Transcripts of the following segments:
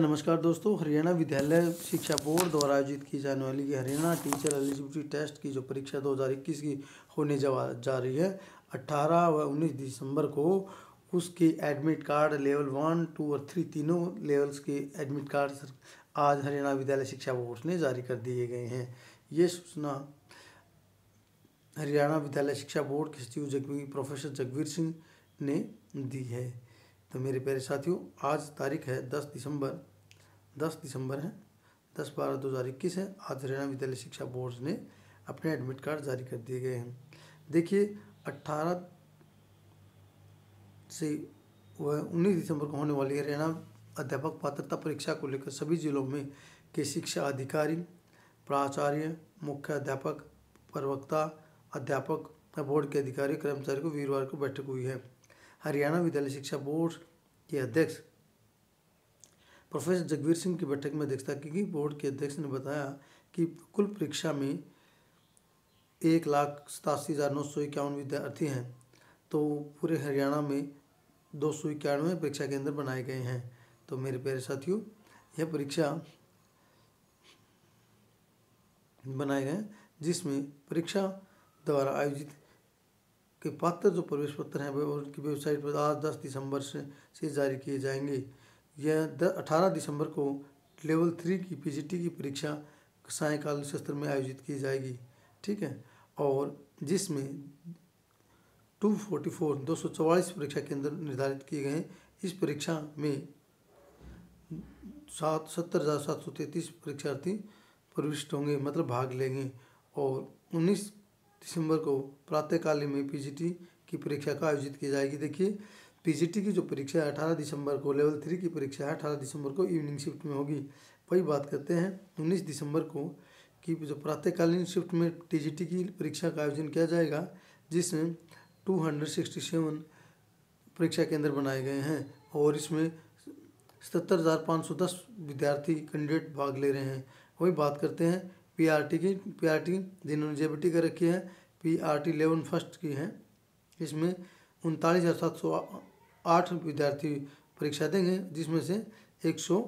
नमस्कार दोस्तों हरियाणा विद्यालय शिक्षा बोर्ड द्वारा आयोजित की जाने वाली हरियाणा टीचर एलिजिबिलिटी टेस्ट की जो परीक्षा 2021 की होने जा, जा रही है 18 व 19 दिसंबर को उसके admit card level one two और थ्री तीनों लेवल्स के एडमिट कार्ड आज हरियाणा विद्यालय शिक्षा बोर्ड ने जारी कर दिए गए हैं ये सूचना हरियाणा विद्यालय शिक्षा बोर्ड के सचिव जगवीर प्रोफेसर जगवीर सिंह ने दी है तो मेरे प्यारे साथियों आज तारीख है दस दिसंबर दस दिसंबर है दस बारह दो हज़ार इक्कीस है आज हरियाणा विद्यालय शिक्षा बोर्ड ने अपने एडमिट कार्ड जारी कर दिए गए हैं देखिए अट्ठारह से वह उन्नीस दिसंबर को होने वाली हरियाणा अध्यापक पात्रता परीक्षा को लेकर सभी जिलों में के शिक्षा अधिकारी प्राचार्य मुख्य अध्यापक प्रवक्ता अध्यापक बोर्ड के अधिकारी कर्मचारी को वीरवार को बैठक हुई है हरियाणा विद्यालय शिक्षा बोर्ड के अध्यक्ष प्रोफेसर जगवीर सिंह की बैठक में अध्यक्षता की गई बोर्ड के अध्यक्ष ने बताया कि कुल परीक्षा में एक लाख सतासी हज़ार नौ सौ इक्यावन विद्यार्थी हैं तो पूरे हरियाणा में दो सौ इक्यानवे परीक्षा केंद्र बनाए गए हैं तो मेरे प्यारे साथियों यह परीक्षा बनाए गए जिसमें परीक्षा द्वारा आयोजित के पात्र जो प्रवेश पत्र हैं वह उनकी वेबसाइट पर आज दस दिसंबर से, से जारी किए जाएंगे यह अठारह दिसंबर को लेवल थ्री की पीजीटी की परीक्षा सायकालीन सत्र में आयोजित की जाएगी ठीक है और जिसमें टू फोर्टी फोर दो सौ चौवालीस परीक्षा केंद्र निर्धारित किए गए हैं इस परीक्षा में सात सत्तर हज़ार सात सौ तैंतीस परीक्षार्थी प्रविष्ट होंगे मतलब भाग लेंगे और उन्नीस दिसंबर को प्रातःकालीन में पीजीटी की परीक्षा का आयोजित की जाएगी देखिए पीजीटी की जो परीक्षा है अठारह दिसंबर को लेवल थ्री की परीक्षा है अठारह दिसंबर को इवनिंग शिफ्ट में होगी वही बात करते हैं उन्नीस दिसंबर को कि जो प्रातःकालीन शिफ्ट में टीजीटी की परीक्षा का आयोजन किया जाएगा जिसमें टू हंड्रेड सिक्सटी सेवन परीक्षा केंद्र बनाए गए हैं और इसमें सत्तर हज़ार पाँच सौ दस विद्यार्थी कैंडिडेट भाग ले रहे हैं वही बात करते हैं पीआरटी की पीआरटी जिन्होंने जेबीटी कर रखी है पीआरटी लेवन फर्स्ट की है इसमें उनतालीस हज़ार सात सौ आठ विद्यार्थी परीक्षा देंगे जिसमें से एक सौ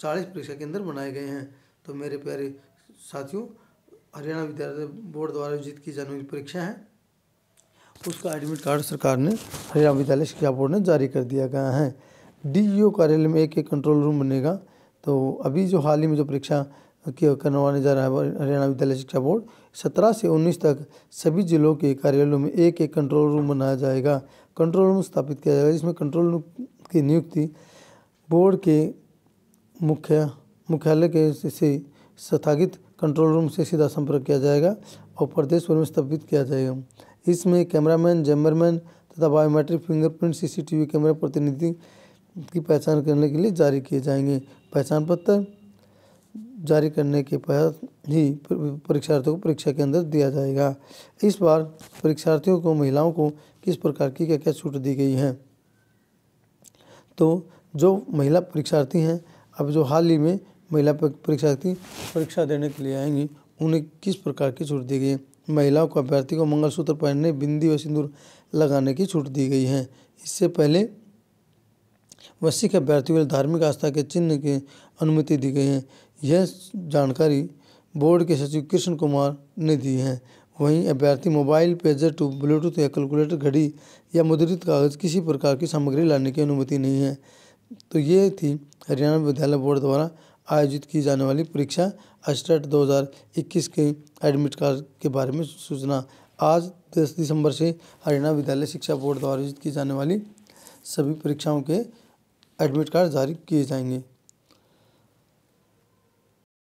चालीस परीक्षा केंद्र बनाए गए हैं तो मेरे प्यारे साथियों हरियाणा विद्यालय बोर्ड द्वारा आयोजित की जाने वाली परीक्षा है उसका एडमिट कार्ड सरकार ने हरियाणा विद्यालय शिक्षा बोर्ड ने जारी कर दिया गया है डी e कार्यालय में एक एक कंट्रोल रूम बनेगा तो अभी जो हाल ही में जो परीक्षा करवाने जा रहा है हरियाणा विद्यालय शिक्षा बोर्ड 17 से 19 तक सभी जिलों के कार्यालयों में एक एक कंट्रोल रूम बनाया जाएगा कंट्रोल रूम स्थापित किया जाएगा जिसमें कंट्रोल रूम की नियुक्ति बोर्ड के मुख्य मुख्यालय के से स्थागित कंट्रोल रूम से सीधा संपर्क किया जाएगा और प्रदेश भर में स्थापित किया जाएगा इसमें कैमरामैन जैमरमैन तथा बायोमेट्रिक फिंगरप्रिंट सीसीटीवी कैमरा प्रतिनिधि की पहचान करने के लिए जारी किए जाएंगे पहचान पत्र जारी करने के बाद ही परीक्षार्थियों को परीक्षा के अंदर दिया जाएगा इस बार परीक्षार्थियों को महिलाओं को किस प्रकार की क्या क्या छूट दी गई है तो जो महिला परीक्षार्थी हैं अब जो हाल ही में महिला परीक्षार्थी परीक्षा देने के लिए आएंगी उन्हें किस प्रकार की छूट दी गई है महिलाओं को अभ्यर्थी को मंगलसूत्र पहनने बिंदी व सिंदूर लगाने की छूट दी गई है इससे पहले वैश्विक अभ्यर्थियों धार्मिक आस्था के चिन्ह की अनुमति दी गई है यह जानकारी बोर्ड के सचिव कृष्ण कुमार ने दी है वहीं अभ्यर्थी मोबाइल पेजर टू ब्लूटूथ या कैलकुलेटर घड़ी या मुद्रित कागज़ किसी प्रकार की सामग्री लाने की अनुमति नहीं है तो ये थी हरियाणा विद्यालय बोर्ड द्वारा आयोजित की जाने वाली परीक्षा अस्टेट 2021 के एडमिट कार्ड के बारे में सूचना आज 10 दिसंबर से हरियाणा विद्यालय शिक्षा बोर्ड द्वारा आयोजित की जाने वाली सभी परीक्षाओं के एडमिट कार्ड जारी किए जाएंगे